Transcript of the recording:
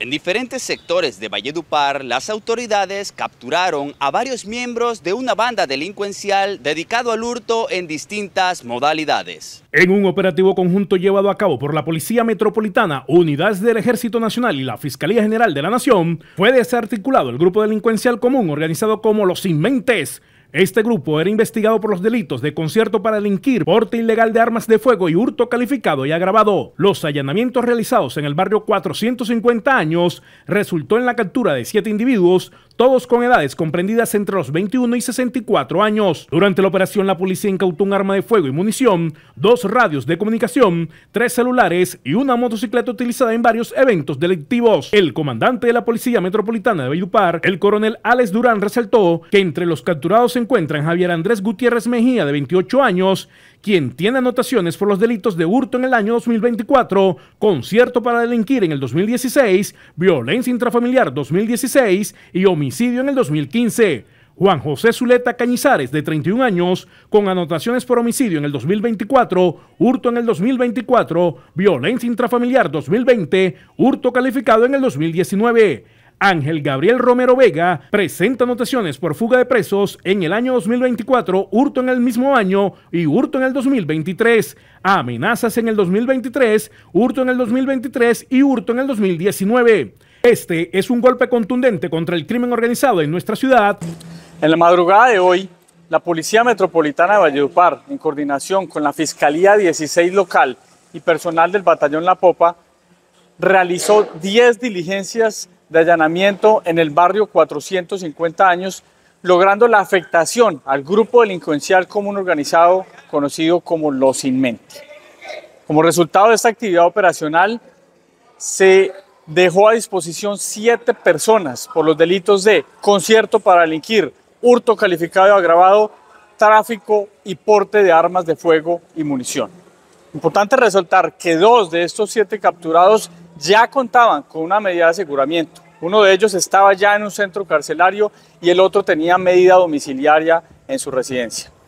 En diferentes sectores de Valledupar, las autoridades capturaron a varios miembros de una banda delincuencial dedicado al hurto en distintas modalidades. En un operativo conjunto llevado a cabo por la Policía Metropolitana, unidades del Ejército Nacional y la Fiscalía General de la Nación, fue desarticulado el grupo delincuencial común organizado como los Inventes... Este grupo era investigado por los delitos de concierto para delinquir, porte ilegal de armas de fuego y hurto calificado y agravado. Los allanamientos realizados en el barrio 450 años resultó en la captura de siete individuos, todos con edades comprendidas entre los 21 y 64 años. Durante la operación, la policía incautó un arma de fuego y munición, dos radios de comunicación, tres celulares y una motocicleta utilizada en varios eventos delictivos. El comandante de la Policía Metropolitana de Valledupar, el coronel Alex Durán, resaltó que entre los capturados se encuentran Javier Andrés Gutiérrez Mejía, de 28 años, quien tiene anotaciones por los delitos de hurto en el año 2024, concierto para delinquir en el 2016, violencia intrafamiliar 2016 y homicidio homicidio en el 2015. Juan José Zuleta Cañizares, de 31 años, con anotaciones por homicidio en el 2024, hurto en el 2024, violencia intrafamiliar 2020, hurto calificado en el 2019. Ángel Gabriel Romero Vega presenta anotaciones por fuga de presos en el año 2024, hurto en el mismo año y hurto en el 2023, amenazas en el 2023, hurto en el 2023 y hurto en el 2019. Este es un golpe contundente contra el crimen organizado en nuestra ciudad. En la madrugada de hoy, la Policía Metropolitana de Valledupar, en coordinación con la Fiscalía 16 local y personal del Batallón La Popa, realizó 10 diligencias de allanamiento en el barrio 450 años, logrando la afectación al grupo delincuencial común organizado conocido como Los Inmentes. Como resultado de esta actividad operacional, se dejó a disposición siete personas por los delitos de concierto para delinquir, hurto calificado agravado, tráfico y porte de armas de fuego y munición. Importante resaltar que dos de estos siete capturados ya contaban con una medida de aseguramiento. Uno de ellos estaba ya en un centro carcelario y el otro tenía medida domiciliaria en su residencia.